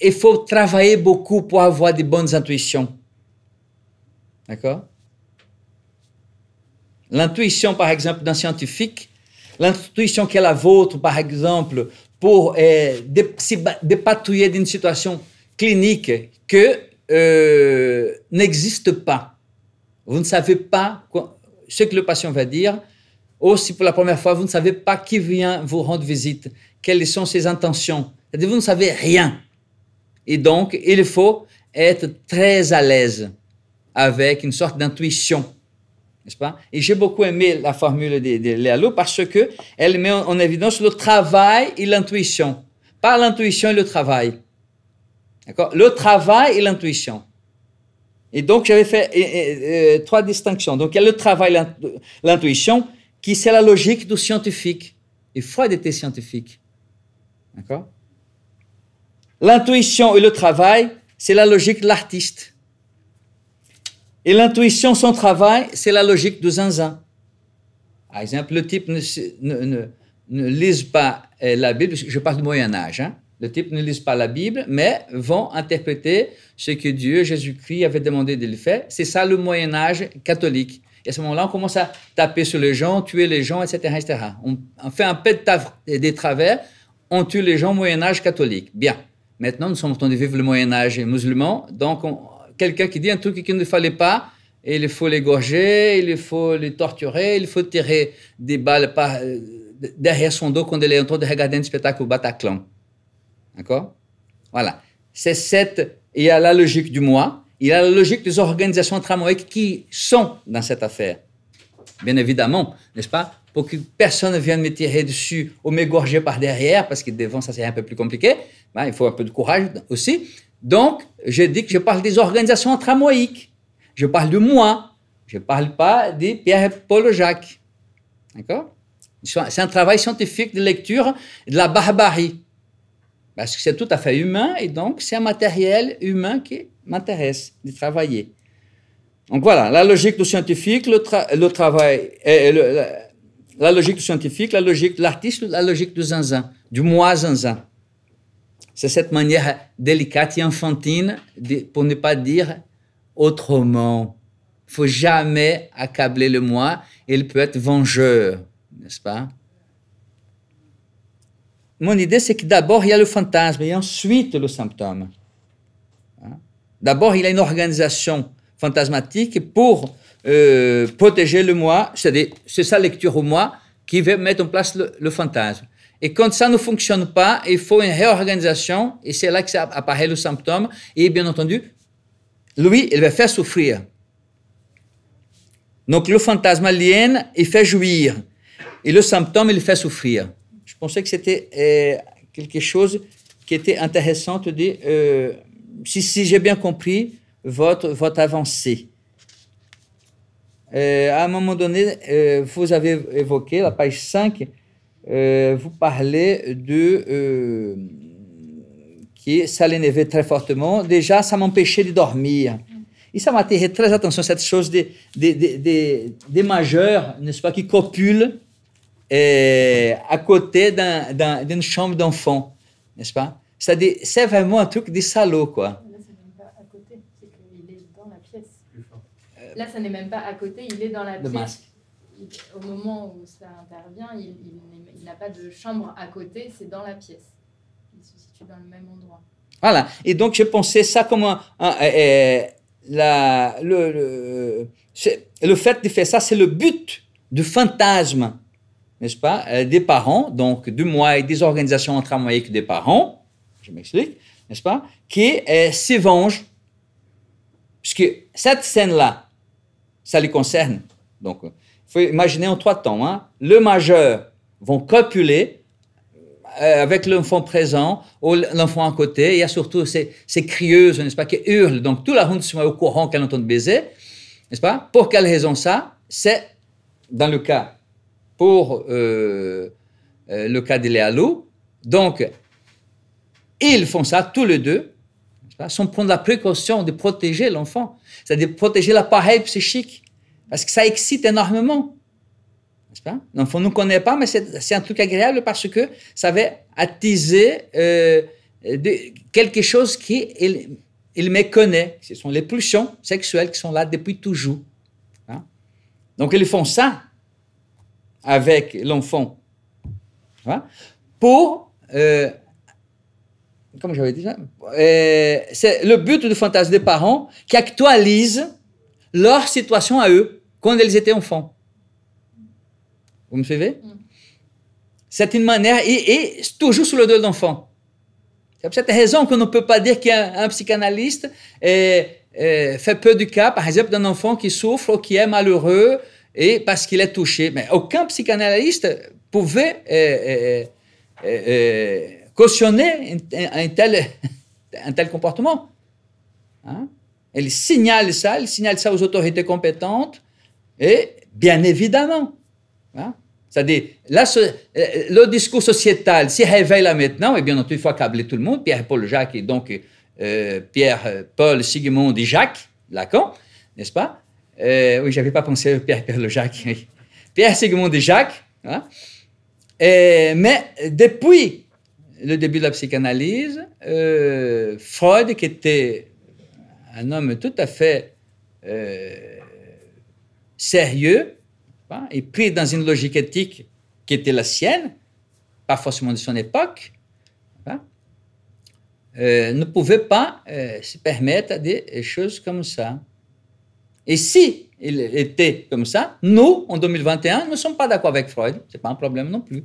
il faut travailler beaucoup pour avoir des bonnes intuitions. D'accord L'intuition, par exemple, d'un scientifique, l'intuition qui est la vôtre, par exemple, pour euh, dépatouiller d'une situation clinique que euh, n'existe pas. Vous ne savez pas ce que le patient va dire, aussi pour la première fois, vous ne savez pas qui vient vous rendre visite, quelles sont ses intentions. cest vous ne savez rien. Et donc, il faut être très à l'aise avec une sorte d'intuition, n'est-ce pas Et j'ai beaucoup aimé la formule de, de Léalo parce que elle met en, évidence le travail et l'intuition. Pas l'intuition et le travail. D'accord Le travail et l'intuition. Et donc, j'avais fait euh, trois distinctions. Donc, il y a le travail, l'intuition, qui c'est la logique du scientifique. Il faut être scientifique. D'accord L'intuition et le travail, c'est la logique de l'artiste. Et l'intuition sans travail, c'est la logique de zinzin. Par exemple, le type ne, ne, lise pas euh, la Bible, je parle du Moyen Âge, hein. le type ne lise pas la Bible, mais vont interpréter ce que Dieu, Jésus-Christ, avait demandé de le faire. C'est ça le Moyen Âge catholique. Et à ce moment-là, on commence à taper sur les gens, tuer les gens, etc. On, fait un peu de des travers, on tue les gens au Moyen Âge catholique. Bien. Maintenant, nous sommes en train de vivre le Moyen Âge musulman. Donc, quelqu'un qui dit un truc qu'il ne fallait pas, il faut l'égorger, il faut le torturer, il faut tirer des balles par, euh, derrière son dos quand il est en train de regarder un spectacle au Bataclan. D'accord Voilà. C'est cette. Il y a la logique du moi, il y a la logique des organisations tramoïques qui sont dans cette affaire. Bien évidemment, n'est-ce pas Pour que personne ne vienne me tirer dessus ou m'égorger par derrière, parce que devant, ça c'est un peu plus compliqué. Ben, il faut un peu de courage aussi. Donc, je dis que je parle des organisations tramoïques. Je parle de moi. Je ne parle pas des Pierre-Paul Jacques. D'accord C'est un travail scientifique de lecture de la barbarie. Parce que c'est tout à fait humain et donc c'est un matériel humain qui m'intéresse de travailler. Donc voilà, la logique du scientifique, le, travail, et la, logique du scientifique, la logique de l'artiste, la logique du zinzin, du moi zinzin. C'est cette manière délicate et enfantine, pour ne pas dire autrement. Il faut jamais accabler le moi. Il peut être vengeur, n'est-ce pas Mon idée, c'est que d'abord, il y a le fantasme et ensuite le symptôme. Hein? D'abord, il y a une organisation fantasmatique pour euh, protéger le moi, cest sa lecture au moi qui va mettre en place le fantasme. Et quand ça ne fonctionne pas, il faut une réorganisation et c'est là que ça apparaît le symptôme. Et bien entendu, lui, il va faire souffrir. Donc le fantasme alien, il fait jouir. Et le symptôme, il fait souffrir. Je pensais que c'était euh, quelque chose qui était intéressant de dire, euh, si, j'ai bien compris votre, votre avancée. Euh, à un moment donné, vous avez évoqué la page 5 euh, vous parlez de... Euh, qui ça l'énervait très fortement. Déjà, ça m'empêchait de dormir. Et ça m'attirait très attention, cette chose des, de majeurs, n'est-ce pas, qui copulent euh, à côté d'une chambre d'enfant, n'est-ce pas C'est vraiment un truc de salaud, quoi. Là, ça n'est même pas à côté, c'est qu'il est dans la pièce. Là, ça n'est même pas à côté, il est dans la pièce au moment où ça intervient, il, n'a pas de chambre à côté, c'est dans la pièce. Il se situe dans le même endroit. Voilà. Et donc, je pensais ça comme un, euh, euh, le, le, le, fait de faire ça, c'est le but du fantasme, n'est-ce pas, euh, des parents, donc du moi et des organisations entre des parents, je m'explique, n'est-ce pas, qui euh, venge puisque cette scène-là, ça les concerne. Donc, faut imaginer en trois temps. Hein. Le majeur vont copuler euh, avec l'enfant présent ou l'enfant à côté. Il y a surtout ces, ces crieuses, n'est-ce pas, qui hurlent. Donc, tout la se sont au courant qu'elle entend baiser, n'est-ce pas Pour quelle raison ça C'est, dans le cas, pour euh, euh, le cas de Léalou, donc, ils font ça tous les deux, sans prendre la précaution de protéger l'enfant, c'est-à-dire protéger l'appareil psychique parce que ça excite énormément. N'est-ce pas? L'enfant ne connaît pas, mais c'est un truc agréable parce que ça va attiser euh, quelque chose qui, il, méconnaît. Ce sont les pulsions sexuelles qui sont là depuis toujours. Hein. Donc, ils font ça avec l'enfant hein, pour euh, comme j'avais dit euh, c'est le but du fantasme des parents qui actualise leur situation à eux quand ils étaient enfants. Vous me suivez mm. C'est une manière, et, toujours sous le dos de l'enfant. C'est pour cette raison qu'on ne peut pas dire qu'un psychanalyste fait peu du cas, par exemple, d'un enfant qui souffre ou qui est malheureux et parce qu'il est touché. Mais aucun psychanalyste pouvait euh, euh, euh, cautionner un, tel, un tel comportement. Il hein? signale ça, il signale ça aux autorités compétentes et bien évidemment, hein, c'est-à-dire, là, euh, le discours sociétal, s'y révèle là maintenant, et eh bien, entendu, il faut accabler tout le monde, Pierre, Paul, Jacques, et donc euh, Pierre, euh, Paul, Sigmund et Jacques, Lacan, n'est-ce pas euh, Oui, j'avais pas pensé à Pierre, Paul, Jacques. Pierre, hein. Sigmund et Jacques. mais depuis le début de la psychanalyse, Freud, qui était un homme tout à fait sérieux hein, et pris dans une logique éthique qui était la sienne, pas forcément de son époque, hein, euh, ne pouvait pas euh, se permettre des choses comme ça. Et si il était comme ça, nous, en 2021, nous ne sommes pas d'accord avec Freud. Ce n'est pas un problème non plus.